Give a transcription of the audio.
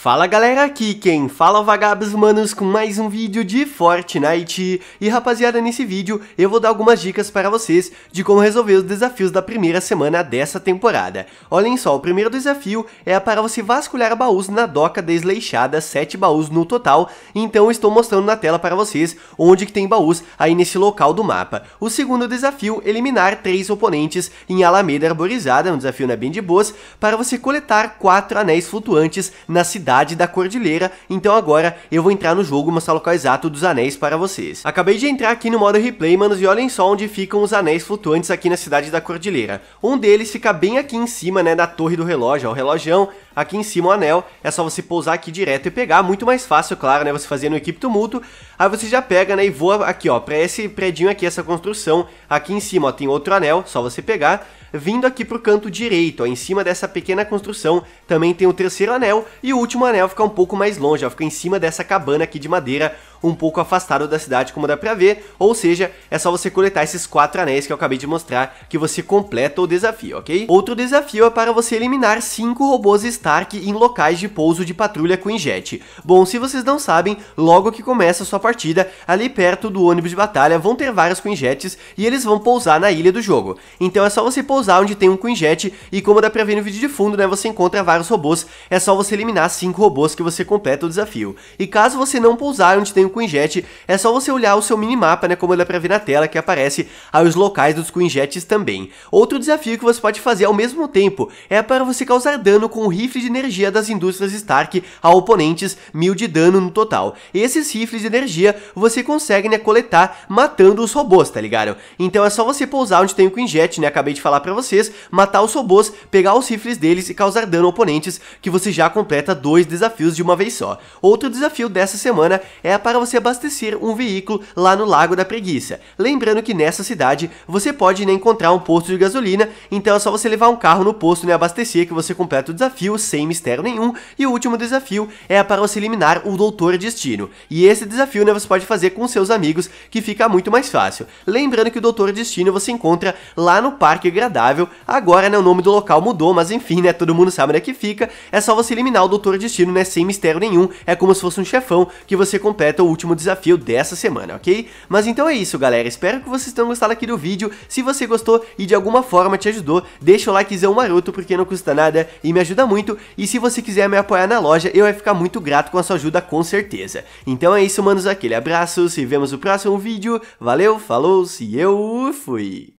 Fala galera, aqui quem fala é vagabos humanos com mais um vídeo de Fortnite. E rapaziada, nesse vídeo eu vou dar algumas dicas para vocês de como resolver os desafios da primeira semana dessa temporada. Olhem só, o primeiro desafio é para você vasculhar baús na doca desleixada, 7 baús no total, então estou mostrando na tela para vocês onde que tem baús aí nesse local do mapa. O segundo desafio, eliminar 3 oponentes em Alameda Arborizada, um desafio né, bem de boas, para você coletar 4 anéis flutuantes na cidade cidade da cordilheira, então agora eu vou entrar no jogo mostrar o local exato dos anéis para vocês. Acabei de entrar aqui no modo replay, manos, e olhem só onde ficam os anéis flutuantes aqui na cidade da cordilheira. Um deles fica bem aqui em cima, né, da torre do relógio, ó, o relógio aqui em cima o anel, é só você pousar aqui direto e pegar, muito mais fácil, claro, né, você fazer no equipe tumulto, aí você já pega, né, e voa aqui, ó, pra esse predinho aqui, essa construção, aqui em cima, ó, tem outro anel, só você pegar, vindo aqui pro canto direito, ó, em cima dessa pequena construção, também tem o terceiro anel, e o último último anel fica um pouco mais longe, ó, fica em cima dessa cabana aqui de madeira, um pouco afastado da cidade, como dá pra ver, ou seja, é só você coletar esses quatro anéis que eu acabei de mostrar que você completa o desafio, ok? Outro desafio é para você eliminar cinco robôs Stark em locais de pouso de patrulha com injet. Bom, se vocês não sabem, logo que começa a sua partida, ali perto do ônibus de batalha vão ter vários Queen e eles vão pousar na ilha do jogo. Então é só você pousar onde tem um Queen e como dá pra ver no vídeo de fundo, né, você encontra vários robôs, é só você eliminar cinco robôs que você completa o desafio. E caso você não pousar onde tem um o injet é só você olhar o seu minimapa, né, como dá pra ver na tela, que aparece aí os locais dos Quinjets também. Outro desafio que você pode fazer ao mesmo tempo é para você causar dano com o rifle de energia das indústrias Stark a oponentes, mil de dano no total. Esses rifles de energia você consegue, né, coletar matando os robôs, tá ligado? Então é só você pousar onde tem o Quinjet, né, acabei de falar pra vocês, matar os robôs, pegar os rifles deles e causar dano a oponentes, que você já completa dois desafios de uma vez só. Outro desafio dessa semana é para para você abastecer um veículo lá no Lago da Preguiça. Lembrando que nessa cidade você pode nem né, encontrar um posto de gasolina, então é só você levar um carro no posto e né, abastecer que você completa o desafio sem mistério nenhum. E o último desafio é para você eliminar o Doutor Destino. E esse desafio né, você pode fazer com seus amigos, que fica muito mais fácil. Lembrando que o Doutor Destino você encontra lá no Parque Agradável. Agora né, o nome do local mudou, mas enfim, né, todo mundo sabe onde é que fica. É só você eliminar o Doutor Destino né, sem mistério nenhum. É como se fosse um chefão que você completa o último desafio dessa semana, ok? Mas então é isso, galera. Espero que vocês tenham gostado aqui do vídeo. Se você gostou e de alguma forma te ajudou, deixa o likezão maroto, porque não custa nada e me ajuda muito. E se você quiser me apoiar na loja, eu vou ficar muito grato com a sua ajuda, com certeza. Então é isso, manos. Aquele abraço, se vemos no próximo vídeo. Valeu, falou, se eu fui!